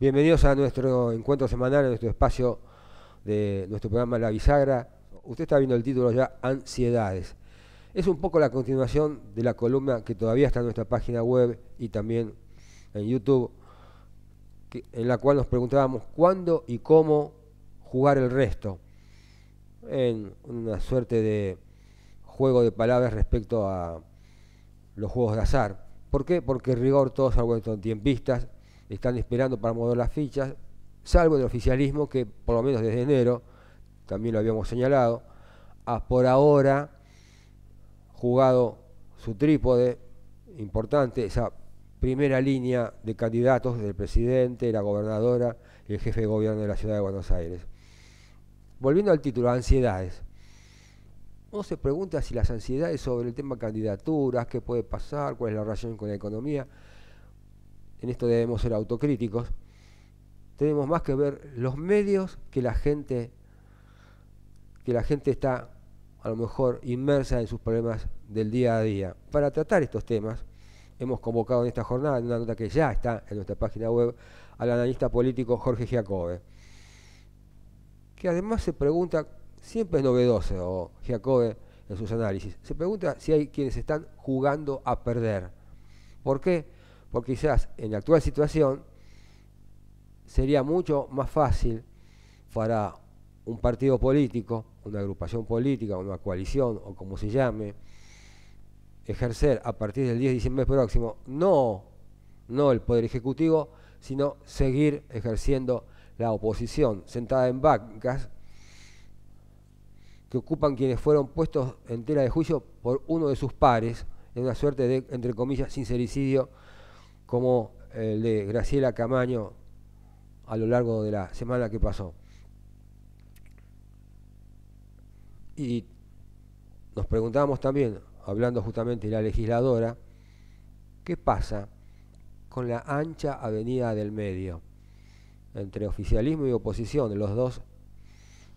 Bienvenidos a nuestro encuentro semanal, a nuestro espacio de nuestro programa La Bisagra. Usted está viendo el título ya, Ansiedades. Es un poco la continuación de la columna que todavía está en nuestra página web y también en YouTube, en la cual nos preguntábamos cuándo y cómo jugar el resto, en una suerte de juego de palabras respecto a los juegos de azar. ¿Por qué? Porque rigor todos algo han tiempistas están esperando para mover las fichas, salvo el oficialismo que por lo menos desde enero, también lo habíamos señalado, ha por ahora jugado su trípode importante, esa primera línea de candidatos del presidente, la gobernadora y el jefe de gobierno de la ciudad de Buenos Aires. Volviendo al título, ansiedades. Uno se pregunta si las ansiedades sobre el tema candidaturas, qué puede pasar, cuál es la relación con la economía, en esto debemos ser autocríticos, tenemos más que ver los medios que la gente, que la gente está a lo mejor inmersa en sus problemas del día a día. Para tratar estos temas, hemos convocado en esta jornada, en una nota que ya está en nuestra página web, al analista político Jorge Giacobbe, que además se pregunta, siempre es novedoso Giacobbe en sus análisis, se pregunta si hay quienes están jugando a perder. ¿Por qué? porque quizás en la actual situación sería mucho más fácil para un partido político, una agrupación política, una coalición o como se llame, ejercer a partir del 10 de diciembre próximo, no, no el Poder Ejecutivo, sino seguir ejerciendo la oposición sentada en bancas que ocupan quienes fueron puestos en tela de juicio por uno de sus pares, en una suerte de, entre comillas, sincericidio como el de Graciela Camaño a lo largo de la semana que pasó. Y nos preguntábamos también, hablando justamente de la legisladora, ¿qué pasa con la ancha avenida del medio? Entre oficialismo y oposición, los dos,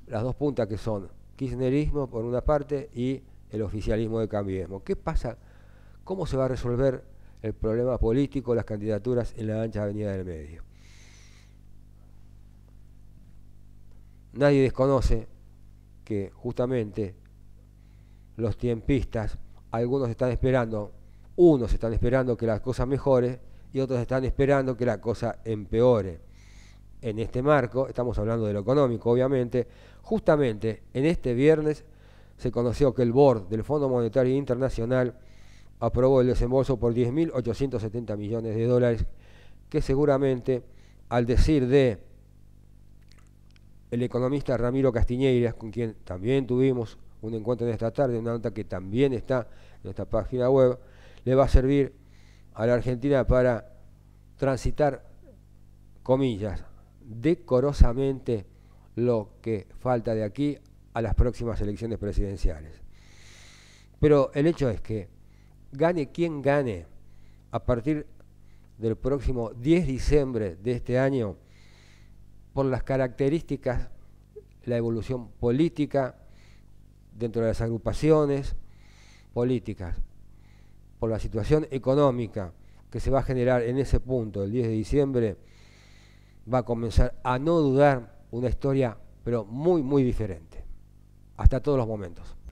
las dos puntas que son kirchnerismo por una parte y el oficialismo de Cambiemos ¿Qué pasa? ¿Cómo se va a resolver el problema político, las candidaturas en la ancha avenida del medio. Nadie desconoce que justamente los tiempistas, algunos están esperando, unos están esperando que las cosas mejore y otros están esperando que la cosa empeore. En este marco, estamos hablando de lo económico, obviamente, justamente en este viernes se conoció que el board del Fondo Monetario Internacional aprobó el desembolso por 10.870 millones de dólares, que seguramente, al decir de el economista Ramiro Castiñeiras, con quien también tuvimos un encuentro en esta tarde, una nota que también está en nuestra página web, le va a servir a la Argentina para transitar, comillas, decorosamente lo que falta de aquí a las próximas elecciones presidenciales. Pero el hecho es que gane quien gane, a partir del próximo 10 de diciembre de este año, por las características, la evolución política dentro de las agrupaciones políticas, por la situación económica que se va a generar en ese punto el 10 de diciembre, va a comenzar a no dudar una historia, pero muy, muy diferente, hasta todos los momentos.